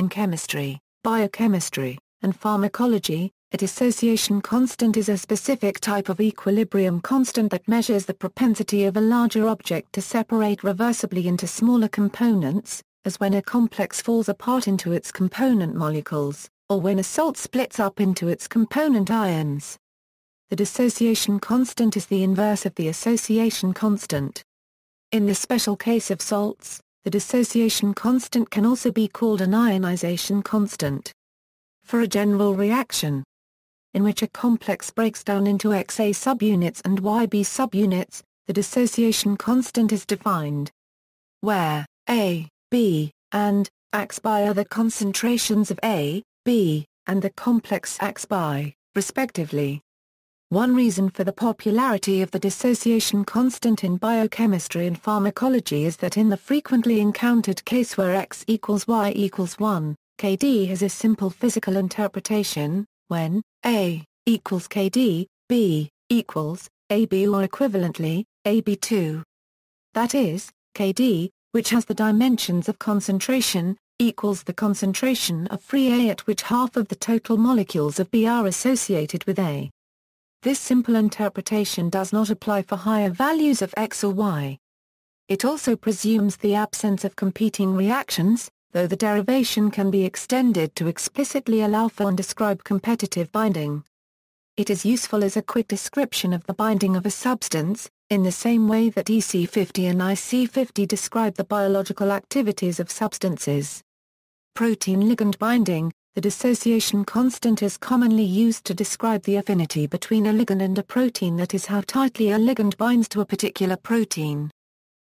In chemistry, biochemistry, and pharmacology, a dissociation constant is a specific type of equilibrium constant that measures the propensity of a larger object to separate reversibly into smaller components, as when a complex falls apart into its component molecules, or when a salt splits up into its component ions. The dissociation constant is the inverse of the association constant. In the special case of salts, the dissociation constant can also be called an ionization constant. For a general reaction, in which a complex breaks down into XA subunits and YB subunits, the dissociation constant is defined, where A, B, and X by are the concentrations of A, B, and the complex X by, respectively. One reason for the popularity of the dissociation constant in biochemistry and pharmacology is that in the frequently encountered case where x equals y equals 1, Kd has a simple physical interpretation, when A equals Kd, B equals AB or equivalently, AB2. That is, Kd, which has the dimensions of concentration, equals the concentration of free A at which half of the total molecules of B are associated with A. This simple interpretation does not apply for higher values of x or y. It also presumes the absence of competing reactions, though the derivation can be extended to explicitly allow for and describe competitive binding. It is useful as a quick description of the binding of a substance, in the same way that EC50 and IC50 describe the biological activities of substances. Protein ligand binding, the dissociation constant is commonly used to describe the affinity between a ligand and a protein that is how tightly a ligand binds to a particular protein.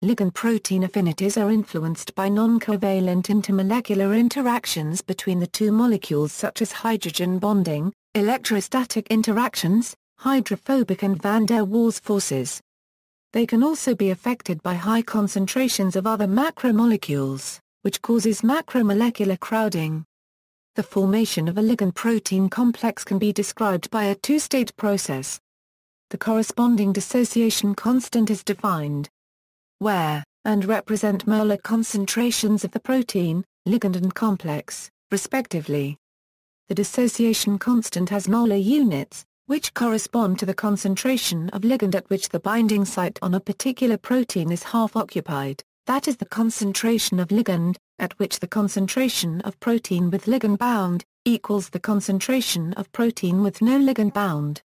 Ligand-protein affinities are influenced by non-covalent intermolecular interactions between the two molecules such as hydrogen bonding, electrostatic interactions, hydrophobic and van der Waals forces. They can also be affected by high concentrations of other macromolecules, which causes macromolecular crowding. The formation of a ligand-protein complex can be described by a 2 state process. The corresponding dissociation constant is defined, where, and represent molar concentrations of the protein, ligand and complex, respectively. The dissociation constant has molar units, which correspond to the concentration of ligand at which the binding site on a particular protein is half occupied, that is the concentration of ligand, at which the concentration of protein with ligand bound, equals the concentration of protein with no ligand bound.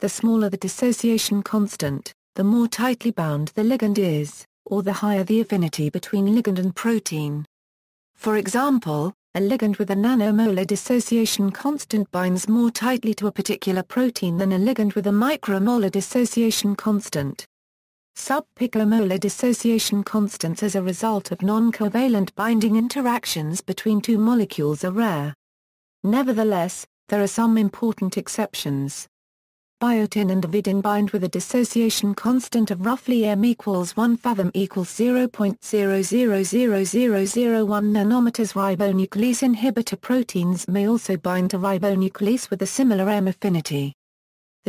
The smaller the dissociation constant, the more tightly bound the ligand is, or the higher the affinity between ligand and protein. For example, a ligand with a nanomolar dissociation constant binds more tightly to a particular protein than a ligand with a micromolar dissociation constant. Subpicomolar dissociation constants as a result of non-covalent binding interactions between two molecules are rare. Nevertheless, there are some important exceptions. Biotin and avidin bind with a dissociation constant of roughly m equals 1 fathom equals 0.000001 nanometers. Ribonuclease inhibitor proteins may also bind to ribonuclease with a similar m affinity.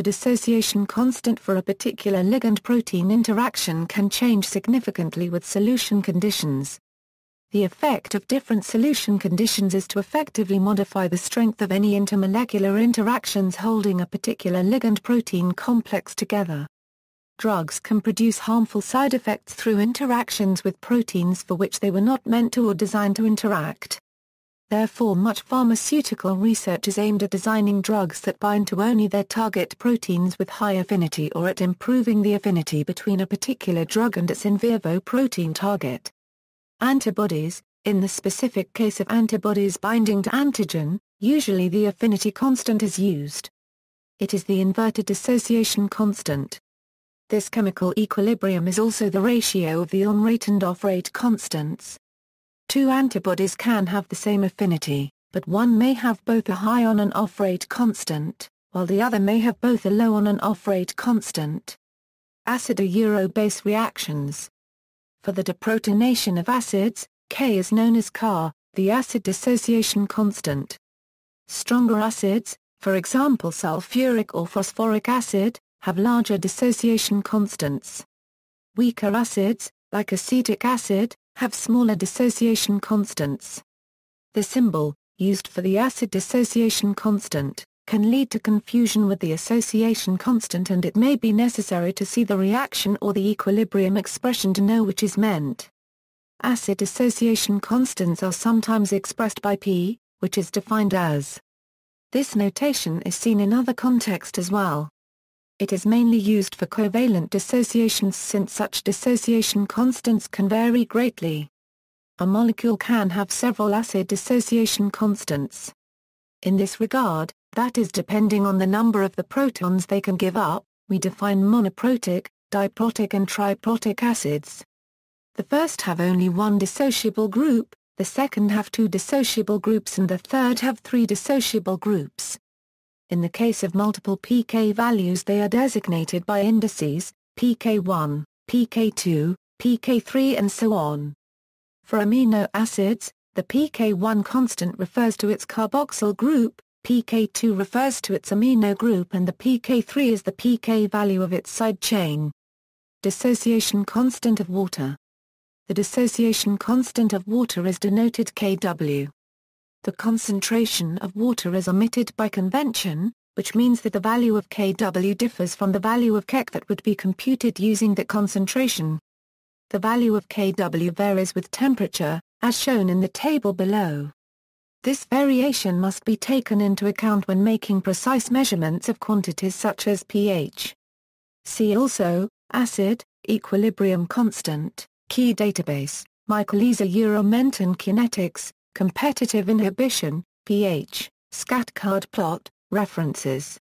The dissociation constant for a particular ligand-protein interaction can change significantly with solution conditions. The effect of different solution conditions is to effectively modify the strength of any intermolecular interactions holding a particular ligand-protein complex together. Drugs can produce harmful side effects through interactions with proteins for which they were not meant to or designed to interact. Therefore much pharmaceutical research is aimed at designing drugs that bind to only their target proteins with high affinity or at improving the affinity between a particular drug and its in vivo protein target. Antibodies, in the specific case of antibodies binding to antigen, usually the affinity constant is used. It is the inverted dissociation constant. This chemical equilibrium is also the ratio of the on-rate and off-rate constants, Two antibodies can have the same affinity, but one may have both a high on and off rate constant, while the other may have both a low on and off rate constant. Acid Euro-base reactions. For the deprotonation of acids, K is known as Ca, the acid dissociation constant. Stronger acids, for example sulfuric or phosphoric acid, have larger dissociation constants. Weaker acids, like acetic acid, have smaller dissociation constants. The symbol, used for the acid dissociation constant, can lead to confusion with the association constant and it may be necessary to see the reaction or the equilibrium expression to know which is meant. Acid dissociation constants are sometimes expressed by P, which is defined as. This notation is seen in other contexts as well. It is mainly used for covalent dissociations since such dissociation constants can vary greatly. A molecule can have several acid dissociation constants. In this regard, that is depending on the number of the protons they can give up, we define monoprotic, diprotic and triprotic acids. The first have only one dissociable group, the second have two dissociable groups and the third have three dissociable groups. In the case of multiple pK values they are designated by indices, pK1, pK2, pK3 and so on. For amino acids, the pK1 constant refers to its carboxyl group, pK2 refers to its amino group and the pK3 is the pK value of its side chain. Dissociation constant of water. The dissociation constant of water is denoted Kw the concentration of water is omitted by convention, which means that the value of Kw differs from the value of Keck that would be computed using that concentration. The value of Kw varies with temperature, as shown in the table below. This variation must be taken into account when making precise measurements of quantities such as pH. See also, acid, equilibrium constant, key database, Michaelisa Euromenton kinetics, competitive inhibition, ph, scatcard plot, references